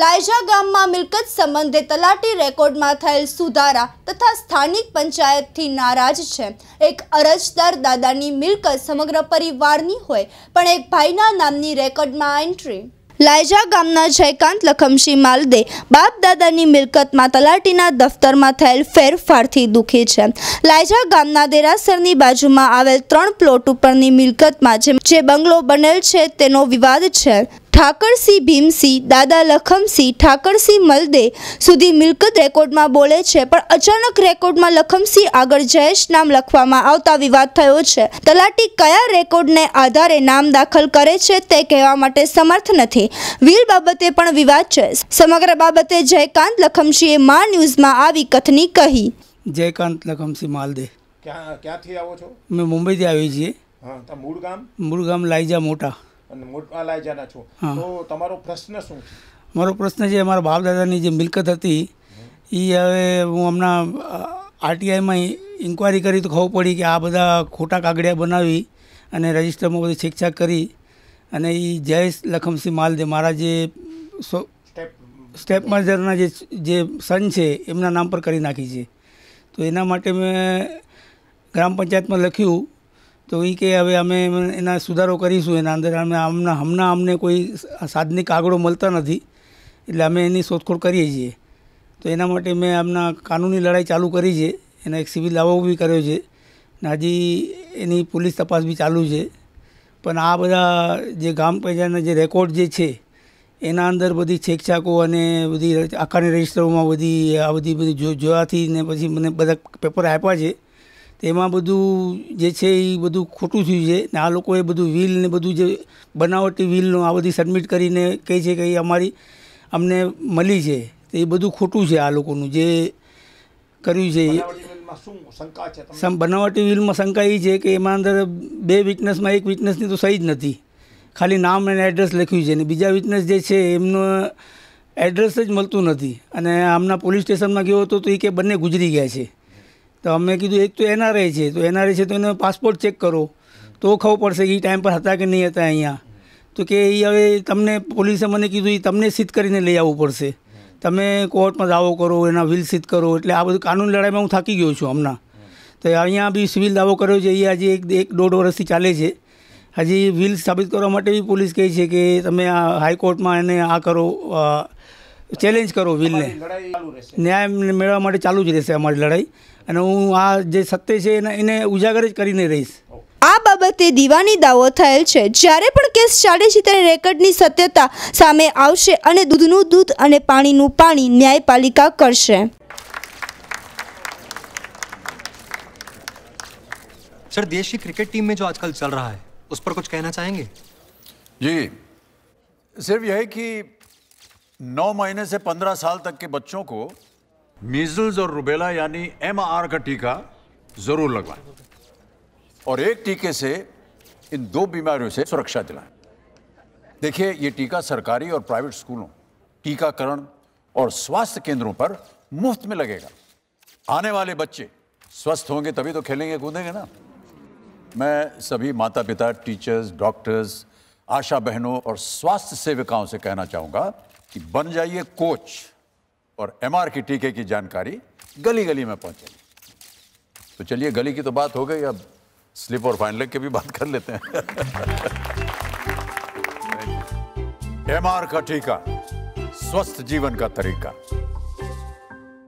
લાયજા ગામમાં મિલકત સંબંધે તલાટી રેકોર્ડમાં થયેલ સુધારા તથા સ્થાનિક પંચાયતથી નારાજ છે એક અરજદાર દાદાની મિલકત સમગ્ર પરિવારની હોય પણ એક ભાઈના નામની રેકોર્ડમાં એન્ટ્રી લાયજા ગામના જયકાંત લખમસિંહ માલદે બાપ દાદાની મિલકતમાં તલાટીના દફતરમાં થયેલ ફેરફારથી દુઃખી છે લાયજા ગામના દેરાસરની બાજુમાં આવેલ ત્રણ પ્લોટ ઉપરની મિલકતમાં જે બંગલો બનેલ છે તેનો વિવાદ છે ઠાકરસિંહ ભીમસિંહ દાદા લખમસિંહ ઠાકરસિંહ મલદે સુધી મિલકત રેકોર્ડમાં બોલે છે પણ અચાનક રેકોર્ડમાં લખમસિંહ આગળ જયેશ નામ લખવામાં આવતા વિવાદ થયો છે તલાટી કયા રેકોર્ડને આધારે નામ દાખલ કરે છે તે કહેવા માટે સમર્થ નથી વીર બાબતે પણ વિવાદ છે સમગ્ર બાબતે જયકાંત લખમસિંહે મા ન્યૂઝમાં આવી કથની કહી જયકાંત લખમસિંહ માલદે ક્યાં ક્યાંથી આવો છો અમે મુંબઈથી આવીએ છીએ હા મૂળ ગામ મૂળ ગામ લાઈજા મોટા અને મોટા લાયજાના છો તો તમારો પ્રશ્ન શું મારો પ્રશ્ન છે મારા બાપ દાદાની જે મિલકત હતી એ હવે હું હમણાં આરટીઆઈમાં ઇન્કવાયરી કરી તો ખબર પડી કે આ બધા ખોટા કાગડિયા બનાવી અને રજિસ્ટરમાં બધી છેકછાક કરી અને એ જયેશ લખમસિંહ માલદે મારા જે સ્ટેપ માર્જરના જે જે સન છે એમના નામ પર કરી નાખી છે તો એના માટે મેં ગ્રામ પંચાયતમાં લખ્યું તો એ કે હવે અમે એના સુધારો કરીશું એના અંદર અમે આમના હમણાં અમને કોઈ સાધનિક કાગળો મળતા નથી એટલે અમે એની શોધખોળ કરીએ છીએ તો એના માટે મેં આમના કાનૂની લડાઈ ચાલુ કરી છે એના એક સિવિલ દાવો બી કર્યો છે ને હજી એની પોલીસ તપાસ બી ચાલુ છે પણ આ બધા જે ગામ પંચાયતના જે રેકોર્ડ જે છે એના અંદર બધી છેકછાકો અને બધી આખાની રજિસ્ટરોમાં બધી આ બધી બધી જો જોવાથી ને પછી મને બધા પેપર આપ્યા છે તેમાં બધું જે છે એ બધું ખોટું થયું છે ને આ લોકોએ બધું વિલ ને બધું જે બનાવટી વિલનું આ બધી સબમિટ કરીને કહે છે કે એ અમારી અમને મળી છે તો એ બધું ખોટું છે આ લોકોનું જે કર્યું છે બનાવટી વિલમાં શંકા એ છે કે એમાં અંદર બે વિટનેસમાં એક વિટનેસની તો સહી જ નથી ખાલી નામ અને એડ્રેસ લખ્યું છે ને બીજા વિટનેસ જે છે એમનો એડ્રેસ જ મળતું નથી અને આમના પોલીસ સ્ટેશનમાં ગયો હતો તો એ કે બંને ગુજરી ગયા છે તો અમે કીધું એક તો એનઆરઆઈ છે તો એનઆરઆઈ છે તો એનો પાસપોર્ટ ચેક કરો તો ખબર પડશે કે એ ટાઈમ પર હતા કે નહીં હતા અહીંયા તો કે એ હવે તમને પોલીસે મને કીધું એ તમને સિદ્ધ કરીને લઈ આવવું પડશે તમે કોર્ટમાં દાવો કરો એના વિલ સિદ્ધ કરો એટલે આ બધું કાનૂન લડાઈમાં હું થાકી ગયો છું હમણાં તો અહીંયા બી સિવિલ દાવો કર્યો છે એ આજે એક એક દોઢ વર્ષથી ચાલે છે હજી વિલ સાબિત કરવા માટે બી પોલીસ કહે છે કે તમે આ હાઈકોર્ટમાં એને આ કરો ચેલેન્જ કરો વિલને ન્યાય મેળવવા માટે ચાલુ જ રહેશે અમારી લડાઈ અને હું આ જે સત્ય છે એને ઉજાગર જ કરીને રહીશ આ બાબતે દીવાની દાવો થયેલ છે જ્યારે પણ કેસ ચાલે છે ત્યારે રેકર્ડની સત્યતા સામે આવશે અને દૂધનું દૂધ અને પાણીનું પાણી ન્યાયપાલિકા કરશે સર દેશી ક્રિકેટ ટીમ મેં જો આજકાલ आजकल चल रहा है उस पर कुछ कहना चाहेंगे जी सिर्फ यही नौ महीने से पंद्रह साल तक के बच्चों को मीजल्स और रुबेला यानी एम का टीका जरूर लगवाएं और एक टीके से इन दो बीमारियों से सुरक्षा दिलाएं देखिए ये टीका सरकारी और प्राइवेट स्कूलों टीकाकरण और स्वास्थ्य केंद्रों पर मुफ्त में लगेगा आने वाले बच्चे स्वस्थ होंगे तभी तो खेलेंगे कूदेंगे ना मैं सभी माता पिता टीचर्स डॉक्टर्स आशा बहनों और स्वास्थ्य सेविकाओं से कहना चाहूँगा कि बन जाइए कोच और एमआर की टीके की जानकारी गली गली में पहुंचे तो चलिए गली की तो बात हो गई अब स्लिप और फाइनल के की भी बात कर लेते हैं एमआर का टीका स्वस्थ जीवन का तरीका